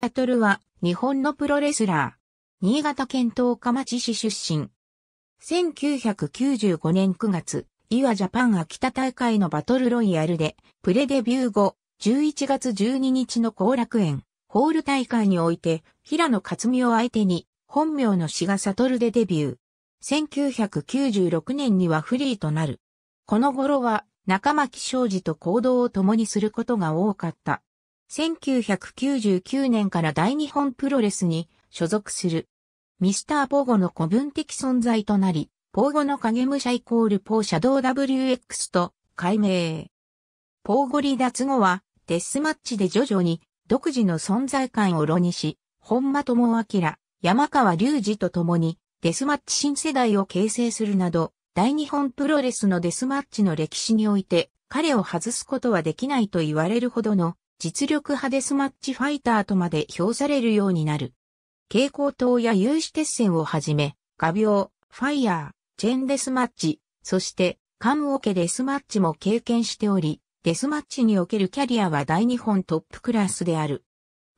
バトルは日本のプロレスラー。新潟県十日町市出身。1995年9月、岩ジャパン秋田大会のバトルロイヤルで、プレデビュー後、11月12日の後楽園、ホール大会において、平野克美を相手に、本名の志賀悟でデビュー。1996年にはフリーとなる。この頃は、仲巻正治と行動を共にすることが多かった。1999年から大日本プロレスに所属する。ミスターポーゴの古文的存在となり、ポーゴの影武者イコールポーシャドウ WX と改名。ポーゴ離脱後はデスマッチで徐々に独自の存在感を露にし、本間智明、山川隆二と共にデスマッチ新世代を形成するなど、大日本プロレスのデスマッチの歴史において彼を外すことはできないと言われるほどの実力派デスマッチファイターとまで評されるようになる。蛍光灯や有刺鉄線をはじめ、画鋲、ファイヤー、チェンデスマッチ、そして、カムオケデスマッチも経験しており、デスマッチにおけるキャリアは大日本トップクラスである。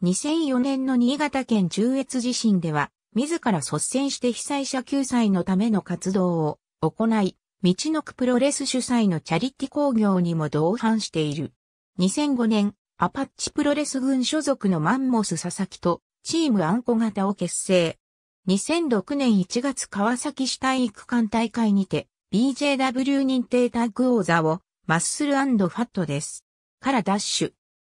2004年の新潟県中越地震では、自ら率先して被災者救済のための活動を行い、道のくプロレス主催のチャリティ工業にも同伴している。2005年、アパッチプロレス軍所属のマンモス佐々木とチームアンコ型を結成。2006年1月川崎市体育館大会にて BJW 認定タッグ王座をマッスルファットです。からダッシュ。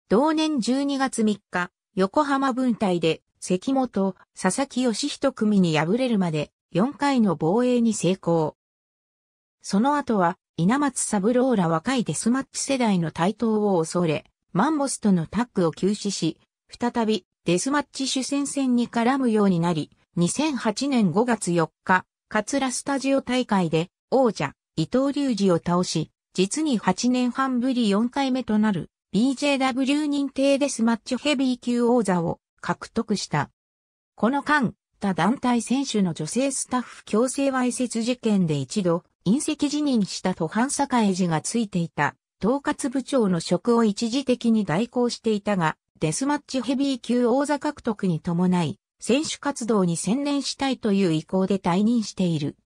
同年12月3日、横浜分隊で関本、佐々木義人組に敗れるまで4回の防衛に成功。その後は稲松三郎ら若いデスマッチ世代の台頭を恐れ、マンモスとのタッグを休止し、再びデスマッチ主戦線に絡むようになり、2008年5月4日、カツラスタジオ大会で王者伊藤隆二を倒し、実に8年半ぶり4回目となる BJW 認定デスマッチヘビー級王座を獲得した。この間、他団体選手の女性スタッフ強制わいせつ事件で一度、隕石辞任した途半栄寺がついていた統括部長の職を一時的に代行していたが、デスマッチヘビー級王座獲得に伴い、選手活動に専念したいという意向で退任している。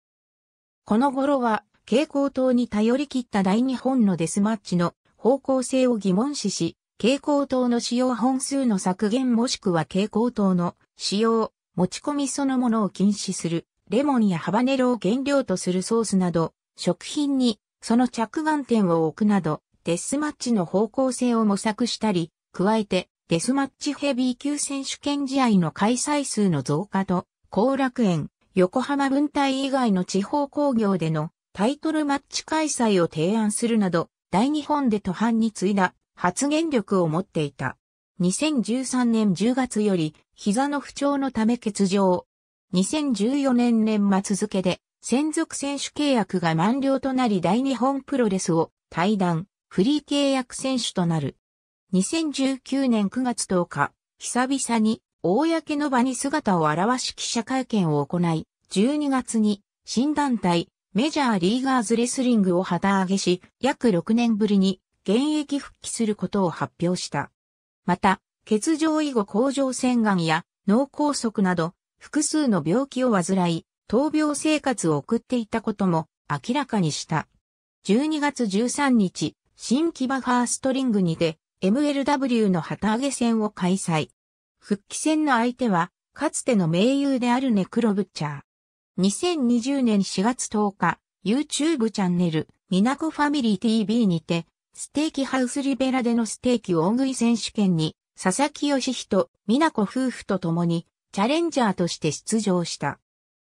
この頃は、蛍光灯に頼り切った大日本のデスマッチの方向性を疑問視し、蛍光灯の使用本数の削減もしくは蛍光灯の使用、持ち込みそのものを禁止する、レモンやハバネロを原料とするソースなど、食品にその着眼点を置くなど、デスマッチの方向性を模索したり、加えて、デスマッチヘビー級選手権試合の開催数の増加と、後楽園、横浜分隊以外の地方工業でのタイトルマッチ開催を提案するなど、大日本で途半に次いだ発言力を持っていた。2013年10月より膝の不調のため欠場。2014年年末付で専属選手契約が満了となり大日本プロレスを退団。フリー契約選手となる。2019年9月10日、久々に公の場に姿を現し記者会見を行い、12月に新団体メジャーリーガーズレスリングを旗揚げし、約6年ぶりに現役復帰することを発表した。また、欠場以後甲状腺がんや脳梗塞など複数の病気を患い、闘病生活を送っていたことも明らかにした。12月13日、新木場ファーストリングにて MLW の旗揚げ戦を開催。復帰戦の相手は、かつての盟友であるネクロブッチャー。2020年4月10日、YouTube チャンネル、みなこファミリー TV にて、ステーキハウスリベラでのステーキ大食い選手権に、佐々木義人、みなこ夫婦と共に、チャレンジャーとして出場した。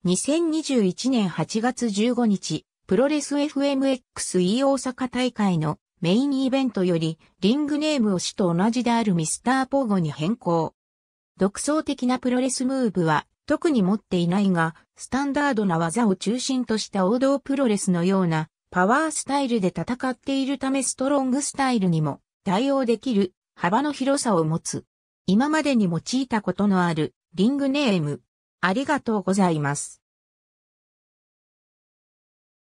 2021年8月15日、プロレス FMX e 大阪大会のメインイベントよりリングネームを死と同じであるミスターポーゴに変更。独創的なプロレスムーブは特に持っていないが、スタンダードな技を中心とした王道プロレスのようなパワースタイルで戦っているためストロングスタイルにも対応できる幅の広さを持つ。今までに用いたことのあるリングネーム。ありがとうございます。